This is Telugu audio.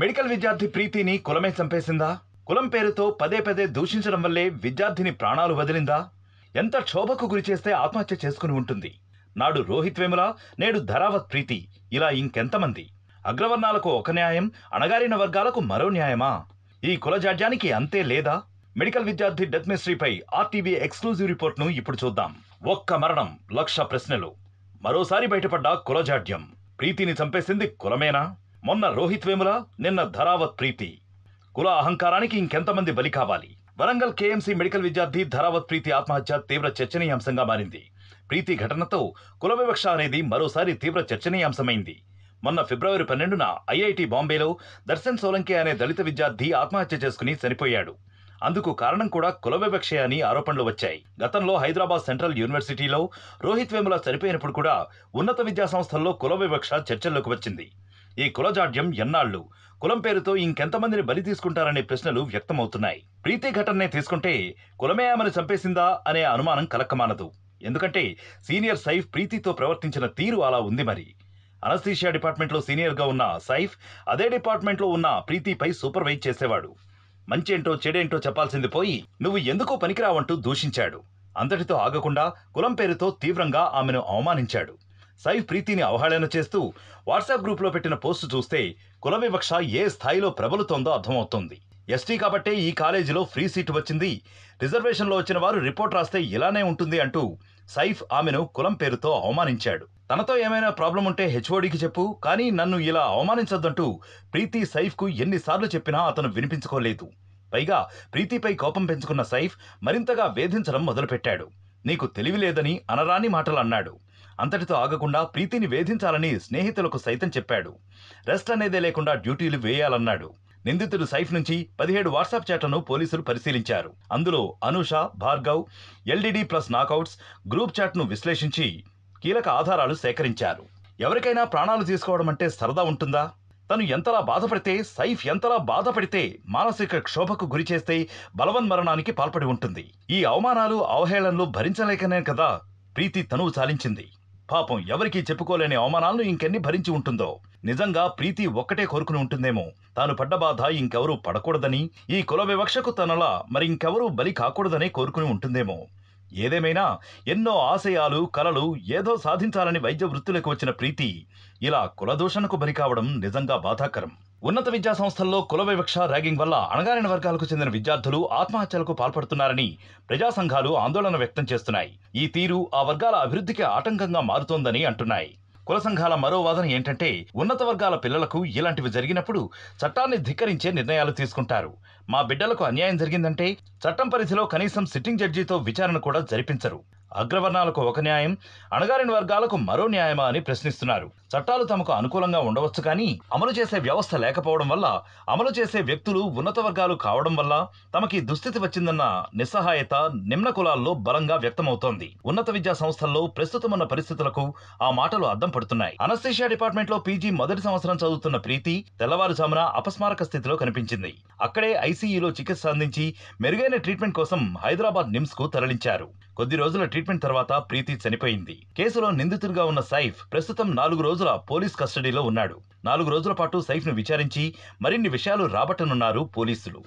మెడికల్ విద్యార్థి ప్రీతిని కులమే చంపేసిందా కులం పేరుతో పదే పదే దూషించడం వల్లే విద్యార్థిని ప్రాణాలు వదిలిందా ఎంత క్షోభకు గురి చేస్తే ఆత్మహత్య చేసుకుని ఉంటుంది నాడు రోహిత్ వేముల నేడు ధరావత్ ప్రీతి ఇలా ఇంకెంతమంది అగ్రవర్ణాలకు ఒక న్యాయం అణగారిన వర్గాలకు మరో న్యాయమా ఈ కులజాడ్యానికి అంతే లేదా మెడికల్ విద్యార్థి డెత్ మిస్ట్రీపై ఆర్టీవీ ఎక్స్క్లూజివ్ రిపోర్ట్ను ఇప్పుడు చూద్దాం ఒక్క మరణం లక్ష ప్రశ్నలు మరోసారి బయటపడ్డ కులజాడ్యం ప్రీతిని చంపేసింది కులమేనా మొన్న రోహిత్ వేముల నిన్న ధరావత్ ప్రీతి కుల అహంకారానికి ఇంకెంతమంది బలి కావాలి వరంగల్ కేఎంసీ మెడికల్ విద్యార్థి ధరావత్ ప్రీతి ఆత్మహత్య తీవ్ర చర్చనీయాంశంగా మారింది ప్రీతి ఘటనతో కుల వివక్ష అనేది మరోసారి తీవ్ర చర్చనీయాంశమైంది మొన్న ఫిబ్రవరి పన్నెండున ఐఐటి బాంబేలో దర్శన్ సోలంకే అనే దళిత విద్యార్థి ఆత్మహత్య చేసుకుని చనిపోయాడు అందుకు కారణం కూడా కుల వివక్షే అని ఆరోపణలు వచ్చాయి గతంలో హైదరాబాద్ సెంట్రల్ యూనివర్సిటీలో రోహిత్ వేముల చనిపోయినప్పుడు కూడా ఉన్నత విద్యాసంస్థల్లో కుల వివక్ష చర్చల్లోకి వచ్చింది ఈ కులజాడ్యం ఎన్నాళ్ళు కులం పేరుతో ఇంకెంతమందిని బలి తీసుకుంటారనే ప్రశ్నలు వ్యక్తమవుతున్నాయి ప్రీతి ఘటననే తీసుకుంటే కులమే ఆమెను చంపేసిందా అనే అనుమానం కలక్కమానదు ఎందుకంటే సీనియర్ సైఫ్ ప్రీతితో ప్రవర్తించిన తీరు అలా ఉంది మరి అనస్థీషియా డిపార్ట్మెంట్లో సీనియర్గా ఉన్న సైఫ్ అదే డిపార్ట్మెంట్లో ఉన్న ప్రీతిపై సూపర్వైజ్ చేసేవాడు మంచేంటో చెడేంటో చెప్పాల్సింది పోయి నువ్వు ఎందుకో పనికిరావంటూ దూషించాడు అంతటితో ఆగకుండా కులం పేరుతో తీవ్రంగా ఆమెను అవమానించాడు సై ప్రీతిని అవహేళన చేస్తూ వాట్సాప్ గ్రూప్లో పెట్టిన పోస్టు చూస్తే కుల వివక్ష ఏ స్థాయిలో ప్రబలుతోందో అర్థమవుతోంది ఎస్టీ కాబట్టే ఈ కాలేజీలో ఫ్రీ సీటు వచ్చింది రిజర్వేషన్లో వచ్చిన వారు రిపోర్ట్ రాస్తే ఇలానే ఉంటుంది అంటూ సైఫ్ ఆమెను కులం పేరుతో అవమానించాడు తనతో ఏమైనా ప్రాబ్లం ఉంటే హెచ్ఓడికి చెప్పు కానీ నన్ను ఇలా అవమానించొద్దంటూ ప్రీతి సైఫ్కు ఎన్నిసార్లు చెప్పినా అతను వినిపించుకోలేదు పైగా ప్రీతిపై కోపం పెంచుకున్న సైఫ్ మరింతగా వేధించడం మొదలుపెట్టాడు నీకు తెలివి లేదని అనరాని మాటలు అన్నాడు అంతటితో ఆగకుండా ప్రీతిని వేధించాలని స్నేహితులకు సైతం చెప్పాడు రెస్ట్ అనేదే లేకుండా డ్యూటీలు వేయాలన్నాడు నిందితుడు సైఫ్ నుంచి పదిహేడు వాట్సాప్ చాట్లను పోలీసులు పరిశీలించారు అందులో Anusha Bhargav LDD plus knockouts group చాట్ను విశ్లేషించి కీలక ఆధారాలు సేకరించారు ఎవరికైనా ప్రాణాలు తీసుకోవడం అంటే సరదా ఉంటుందా తను ఎంతలా బాధపడితే సైఫ్ ఎంతలా బాధపడితే మానసిక క్షోభకు గురి చేస్తే బలవన్మరణానికి పాల్పడి ఉంటుంది ఈ అవమానాలు అవహేళనలు భరించలేకనే కదా ప్రీతి తనువు చాలించింది పాపం ఎవరికీ చెప్పుకోలేని అవమానాలను ఇంకెన్ని భరించి ఉంటుందో నిజంగా ప్రీతి ఒక్కటే కోరుకుని ఉంటుందేమో తాను పడ్డ బాధ ఇంకెవరూ పడకూడదని ఈ కుల వివక్షకు తనలా మరి ఇంకెవరూ బలి కాకూడదని కోరుకుని ఉంటుందేమో ఏదేమైనా ఎన్నో ఆశయాలు కలలు ఏదో సాధించాలని వైద్య వృత్తులకు వచ్చిన ప్రీతి ఇలా కులదూషణకు బలి కావడం నిజంగా బాధాకరం ఉన్నత విద్యా సంస్థల్లో కుల వివక్ష ర్యాగింగ్ వల్ల అణగారిన వర్గాలకు చెందిన విద్యార్థులు ఆత్మహత్యలకు పాల్పడుతున్నారని ప్రజా సంఘాలు ఆందోళన వ్యక్తం చేస్తున్నాయి ఈ తీరు ఆ వర్గాల అభివృద్ధికి ఆటంకంగా మారుతోందని అంటున్నాయి కుల సంఘాల మరో వాదన ఏంటంటే ఉన్నత వర్గాల పిల్లలకు ఇలాంటివి జరిగినప్పుడు చట్టాన్ని ధిక్కరించే నిర్ణయాలు తీసుకుంటారు మా బిడ్డలకు అన్యాయం జరిగిందంటే చట్టం పరిధిలో కనీసం సిట్టింగ్ జడ్జితో విచారణ కూడా జరిపించరు అగ్రవర్ణాలకు ఒక న్యాయం అణగారిన వర్గాలకు మరో న్యాయమా అని ప్రశ్నిస్తున్నారు చట్టాలు తమకు అనుకూలంగా ఉండవచ్చు కానీ అమలు చేసే వ్యవస్థ లేకపోవడం వల్ల అమలు చేసే వ్యక్తులు ఉన్నత వర్గాలు కావడం వల్ల తమకి దుస్థితి వచ్చిందన్న నిస్సహాయత నిమ్న కులాల్లో బలంగా వ్యక్తమవుతోంది ఉన్నత విద్యా సంస్థల్లో ప్రస్తుతం ఉన్న పరిస్థితులకు ఆ మాటలు అద్దం పడుతున్నాయి డిపార్ట్మెంట్ డిపార్ట్మెంట్లో పీజీ మొదటి సంవత్సరం చదువుతున్న ప్రీతి తెల్లవారుజామున అపస్మారక స్థితిలో కనిపించింది అక్కడే ఐసీఈలో చికిత్స అందించి మెరుగైన ట్రీట్మెంట్ కోసం హైదరాబాద్ నిమ్స్కు తరలించారు కొద్ది రోజుల ట్రీట్మెంట్ తర్వాత ప్రీతి చనిపోయింది కేసులో నిందితుడిగా ఉన్న సైఫ్ ప్రస్తుతం నాలుగు రోజుల పోలీస్ కస్టడీలో ఉన్నాడు నాలుగు రోజుల పాటు సైఫ్ను విచారించి మరిన్ని విషయాలు రాబట్టనున్నారు పోలీసులు